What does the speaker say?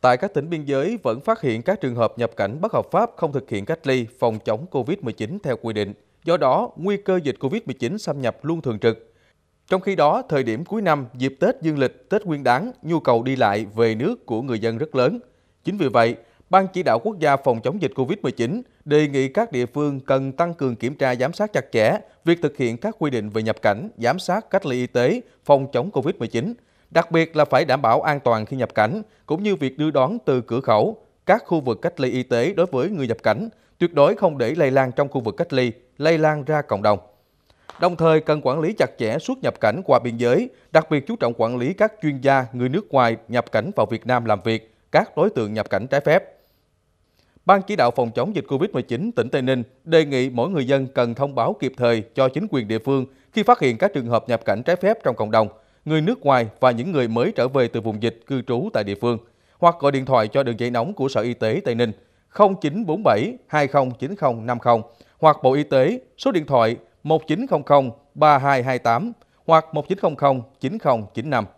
Tại các tỉnh biên giới vẫn phát hiện các trường hợp nhập cảnh bất hợp pháp không thực hiện cách ly phòng chống COVID-19 theo quy định. Do đó, nguy cơ dịch COVID-19 xâm nhập luôn thường trực. Trong khi đó, thời điểm cuối năm, dịp Tết dương lịch, Tết nguyên đáng, nhu cầu đi lại về nước của người dân rất lớn. Chính vì vậy, Ban Chỉ đạo Quốc gia phòng chống dịch COVID-19 đề nghị các địa phương cần tăng cường kiểm tra giám sát chặt chẽ việc thực hiện các quy định về nhập cảnh, giám sát cách ly y tế, phòng chống COVID-19, Đặc biệt là phải đảm bảo an toàn khi nhập cảnh, cũng như việc đưa đón từ cửa khẩu, các khu vực cách ly y tế đối với người nhập cảnh, tuyệt đối không để lây lan trong khu vực cách ly, lây lan ra cộng đồng. Đồng thời cần quản lý chặt chẽ xuất nhập cảnh qua biên giới, đặc biệt chú trọng quản lý các chuyên gia người nước ngoài nhập cảnh vào Việt Nam làm việc, các đối tượng nhập cảnh trái phép. Ban chỉ đạo phòng chống dịch COVID-19 tỉnh Tây Ninh đề nghị mỗi người dân cần thông báo kịp thời cho chính quyền địa phương khi phát hiện các trường hợp nhập cảnh trái phép trong cộng đồng – người nước ngoài và những người mới trở về từ vùng dịch cư trú tại địa phương hoặc gọi điện thoại cho đường dây nóng của Sở Y tế Tây Ninh 0947 209050 hoặc Bộ Y tế số điện thoại 1900 3228 hoặc 1900 9095.